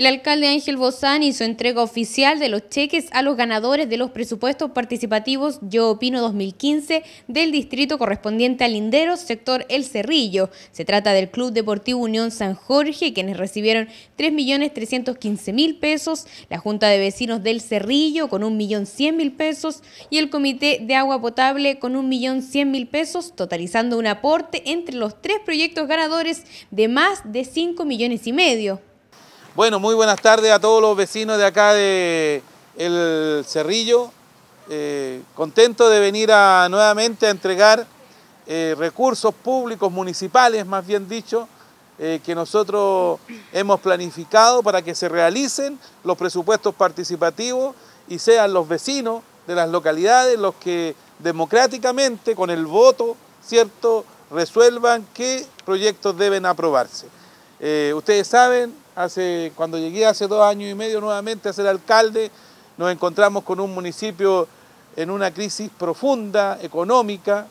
El alcalde Ángel Bozán hizo entrega oficial de los cheques a los ganadores de los presupuestos participativos Yo Opino 2015 del distrito correspondiente al Linderos, sector El Cerrillo. Se trata del Club Deportivo Unión San Jorge, quienes recibieron 3.315.000 pesos, la Junta de Vecinos del Cerrillo con 1.100.000 pesos y el Comité de Agua Potable con 1.100.000 pesos, totalizando un aporte entre los tres proyectos ganadores de más de 5 millones y medio. Bueno, muy buenas tardes a todos los vecinos de acá de El Cerrillo. Eh, contento de venir nuevamente a entregar eh, recursos públicos municipales, más bien dicho, eh, que nosotros hemos planificado para que se realicen los presupuestos participativos y sean los vecinos de las localidades los que democráticamente, con el voto, ¿cierto?, resuelvan qué proyectos deben aprobarse. Eh, ustedes saben, hace, cuando llegué hace dos años y medio nuevamente a ser alcalde, nos encontramos con un municipio en una crisis profunda, económica,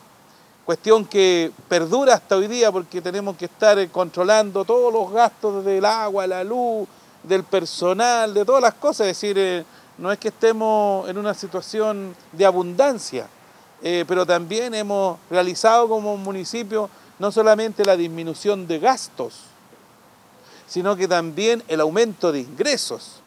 cuestión que perdura hasta hoy día porque tenemos que estar eh, controlando todos los gastos del agua, la luz, del personal, de todas las cosas. Es decir, eh, no es que estemos en una situación de abundancia, pero también hemos realizado como municipio no solamente la disminución de gastos, sino que también el aumento de ingresos.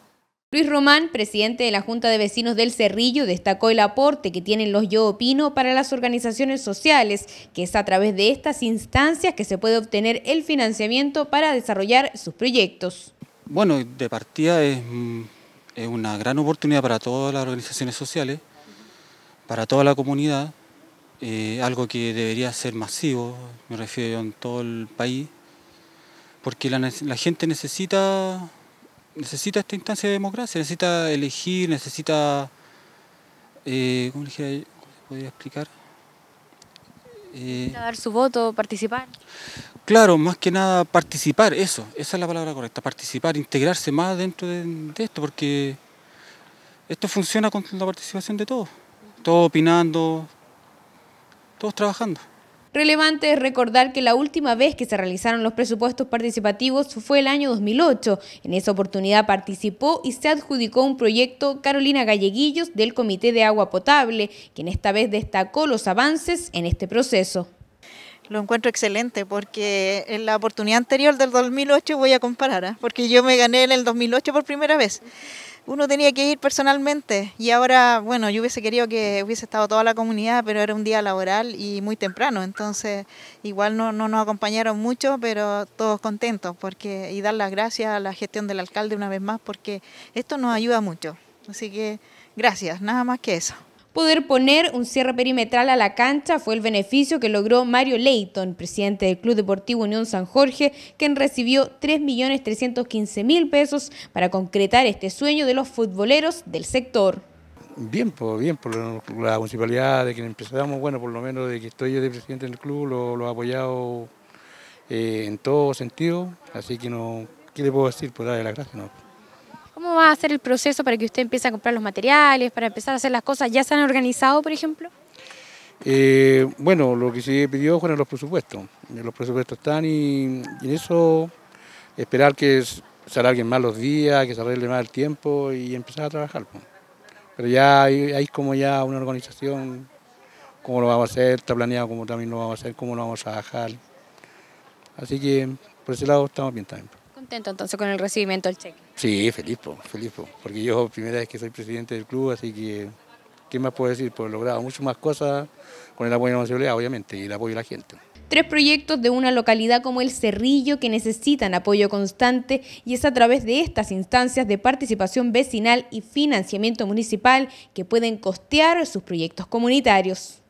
Luis Román, presidente de la Junta de Vecinos del Cerrillo, destacó el aporte que tienen los Yo Opino para las organizaciones sociales, que es a través de estas instancias que se puede obtener el financiamiento para desarrollar sus proyectos. Bueno, de partida mm, es, una gran oportunidad para todas las organizaciones sociales, para toda la comunidad, eh, algo que debería ser masivo, me refiero en todo el país, porque la, gente necesita, necesita esta instancia de democracia, necesita elegir, necesita, eh, ¿cómo le podría explicar? Eh, dar su voto, participar. Claro, más que nada participar, eso, esa es la palabra correcta, participar, integrarse más dentro de esto, porque esto funciona con la participación de todos, todos opinando, todos trabajando. Relevante es recordar que la última vez que se realizaron los presupuestos participativos fue el año 2008. En esa oportunidad participó y se adjudicó un proyecto Carolina Galleguillos del Comité de Agua Potable, quien esta vez destacó los avances en este proceso. Lo encuentro excelente porque en la oportunidad anterior del 2008 voy a comparar, ¿ah? porque yo me gané en el 2008 por primera vez uno tenía que ir personalmente y ahora, bueno, yo hubiese querido que hubiese estado toda la comunidad, pero era un día laboral y muy temprano, entonces igual no, no nos acompañaron mucho, pero todos contentos porque y dar las gracias a la gestión del alcalde una vez más porque esto nos ayuda mucho. Así que gracias, nada más que eso. Poder poner un cierre perimetral a la cancha fue el beneficio que logró Mario Leighton, presidente del Club Deportivo Unión San Jorge, quien recibió 3.315.000 pesos para concretar este sueño de los futboleros del sector. Bien, pues, bien, por la municipalidad de que empezamos, bueno, por lo menos de que estoy yo de presidente del club, lo, lo ha apoyado eh, en todo sentido, así que no, ¿qué le puedo decir? Pues darle las gracias, ¿no? va a ser el proceso para que usted empiece a comprar los materiales, para empezar a hacer las cosas? ¿Ya se han organizado, por ejemplo? Eh, bueno, lo que se pidió fueron los presupuestos. Los presupuestos están y, en eso esperar que se alguien más los días, que se arregle más el tiempo y empezar a trabajar. Pero ya hay, como ya una organización, cómo lo vamos a hacer, está planeado cómo también lo vamos a hacer, cómo lo vamos a trabajar. Así que por ese lado estamos bien también. Contento entonces con el recibimiento del cheque. Sí, Felipe, Felipe, porque yo primera vez que soy presidente del club, así que, ¿qué más puedo decir? Pues he logrado muchas más cosas con el apoyo de la seguridad, obviamente, y el apoyo de la gente. Tres proyectos de una localidad como El Cerrillo que necesitan apoyo constante y es a través de estas instancias de participación vecinal y financiamiento municipal que pueden costear sus proyectos comunitarios.